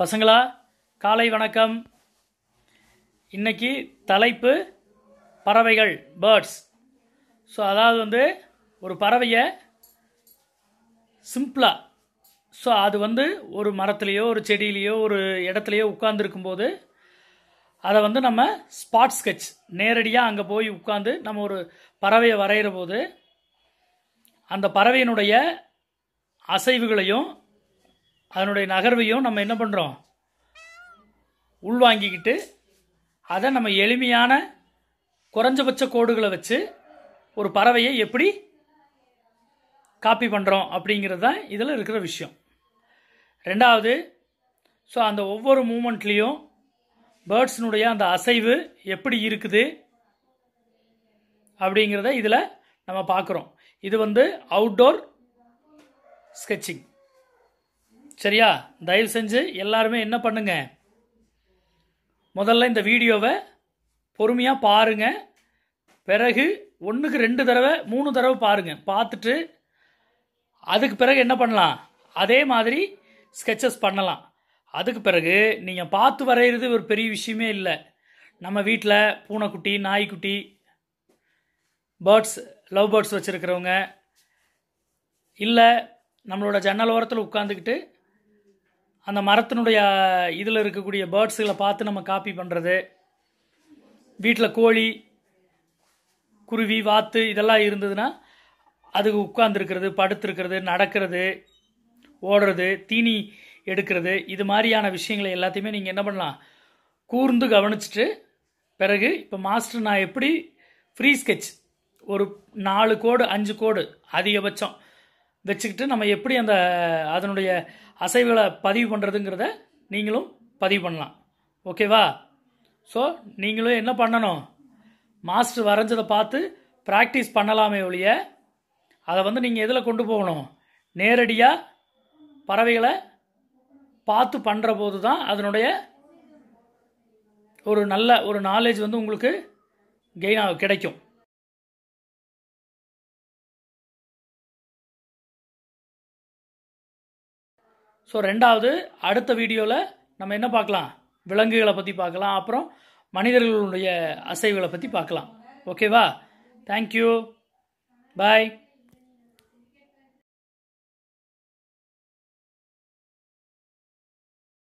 பசங்களா காலை வணக்கம் இன்னைக்கு தலைப்பு பறவைகள் பேர்ட்ஸ் ஸோ அதாவது வந்து ஒரு பறவையை சிம்பிளாக ஸோ அது வந்து ஒரு மரத்துலேயோ ஒரு செடியிலையோ ஒரு இடத்துலையோ உட்காந்துருக்கும்போது அதை வந்து நம்ம ஸ்பாட் ஸ்கெட்ச் நேரடியாக அங்கே போய் உட்காந்து நம்ம ஒரு பறவையை வரைகிற போது அந்த பறவையினுடைய அசைவுகளையும் அதனுடைய நகர்வையும் நம்ம என்ன பண்ணுறோம் உள்வாங்கிக்கிட்டு அதை நம்ம எளிமையான குறைஞ்சபட்ச கோடுகளை வச்சு ஒரு பறவையை எப்படி காப்பி பண்ணுறோம் அப்படிங்கிறது தான் இதில் இருக்கிற விஷயம் ரெண்டாவது ஸோ அந்த ஒவ்வொரு மூமெண்ட்லேயும் பேர்ட்ஸினுடைய அந்த அசைவு எப்படி இருக்குது அப்படிங்கிறத இதில் நம்ம பார்க்குறோம் இது வந்து அவுட்டோர் ஸ்கெட்சிங் சரியா தயவு செஞ்சு எல்லாருமே என்ன பண்ணுங்க முதல்ல இந்த வீடியோவை பொறுமையாக பாருங்க பிறகு ஒன்றுக்கு ரெண்டு தடவை மூணு தடவை பாருங்க பார்த்துட்டு அதுக்கு பிறகு என்ன பண்ணலாம் அதே மாதிரி ஸ்கெச்சஸ் பண்ணலாம் அதுக்கு பிறகு நீங்கள் பார்த்து வரைகிறது ஒரு பெரிய விஷயமே இல்லை நம்ம வீட்டில் பூனைக்குட்டி நாய்க்குட்டி பேர்ட்ஸ் லவ் பேர்ட்ஸ் வச்சுருக்கிறவங்க இல்லை நம்மளோட ஜன்னல் ஓரத்தில் உட்காந்துக்கிட்டு அந்த மரத்தினுடைய இதில் இருக்கக்கூடிய பேர்ட்ஸுகளை பார்த்து நம்ம காப்பி பண்ணுறது வீட்டில் கோழி குருவி வாத்து இதெல்லாம் இருந்ததுன்னா அதுக்கு உட்காந்துருக்கிறது படுத்துருக்கிறது நடக்கிறது ஓடுறது தீனி எடுக்கிறது இது மாதிரியான விஷயங்களை எல்லாத்தையுமே நீங்கள் என்ன பண்ணலாம் கூர்ந்து கவனிச்சுட்டு பிறகு இப்போ மாஸ்டர் நான் எப்படி ஃப்ரீ ஸ்கெட்ச் ஒரு நாலு கோடு அஞ்சு கோடு அதிகபட்சம் வச்சுக்கிட்டு நம்ம எப்படி அந்த அதனுடைய அசைவுகளை பதிவு பண்ணுறதுங்கிறத நீங்களும் பதிவு பண்ணலாம் ஓகேவா ஸோ நீங்களும் என்ன பண்ணணும் மாஸ்டர் வரைஞ்சதை பார்த்து ப்ராக்டிஸ் பண்ணலாமே ஒழிய அதை வந்து நீங்கள் எதில் கொண்டு போகணும் நேரடியாக பறவைகளை பார்த்து பண்ணுற போது தான் அதனுடைய ஒரு நல்ல ஒரு நாலேஜ் வந்து உங்களுக்கு கெயின் கிடைக்கும் ஸோ ரெண்டாவது அடுத்த வீடியோவில் நம்ம என்ன பார்க்கலாம் விலங்குகளை பற்றி பார்க்கலாம் அப்புறம் மனிதர்களுடைய அசைவுகளை பற்றி பார்க்கலாம் ஓகேவா தேங்க்யூ பாய்